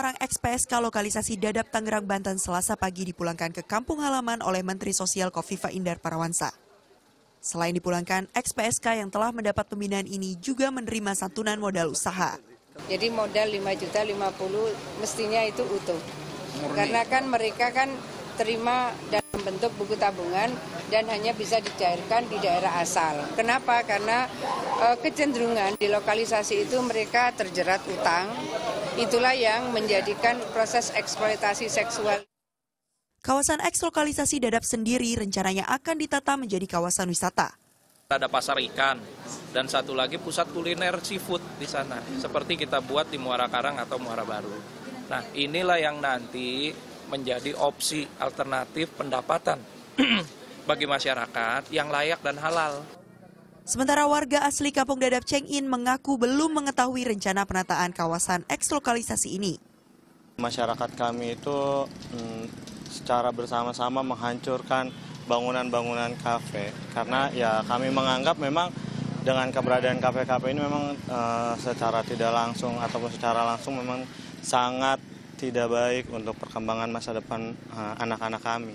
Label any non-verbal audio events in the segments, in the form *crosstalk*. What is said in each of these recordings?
Orang ex-PSK lokalisasi Dadap Tangerang Banten Selasa pagi dipulangkan ke kampung halaman oleh Menteri Sosial Kofifa Indar Parawansa. Selain dipulangkan, ex-PSK yang telah mendapat pembinaan ini juga menerima santunan modal usaha. Jadi modal 5 juta 50 mestinya itu utuh. Karena kan mereka kan terima dan bentuk buku tabungan dan hanya bisa dicairkan di daerah asal. Kenapa? Karena e, kecenderungan di lokalisasi itu mereka terjerat utang. Itulah yang menjadikan proses eksploitasi seksual. Kawasan eks lokalisasi Dadap sendiri rencananya akan ditata menjadi kawasan wisata. Ada pasar ikan dan satu lagi pusat kuliner seafood di sana. Seperti kita buat di Muara Karang atau Muara Baru. Nah, inilah yang nanti menjadi opsi alternatif pendapatan *clears throat* bagi masyarakat yang layak dan halal. Sementara warga asli Kampung Dadap Cengin mengaku belum mengetahui rencana penataan kawasan eks lokalisasi ini. Masyarakat kami itu hmm, secara bersama-sama menghancurkan bangunan-bangunan kafe karena ya kami menganggap memang dengan keberadaan kafe-kafe ini memang uh, secara tidak langsung ataupun secara langsung memang sangat tidak baik untuk perkembangan masa depan eh, anak-anak kami.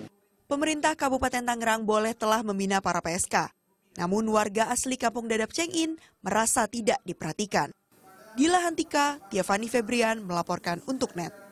Pemerintah Kabupaten Tangerang boleh telah membina para PSK. Namun warga asli Kampung Dadap Cengin merasa tidak diperhatikan. Gila Hantika, Tiafani Febrian melaporkan untuk NET.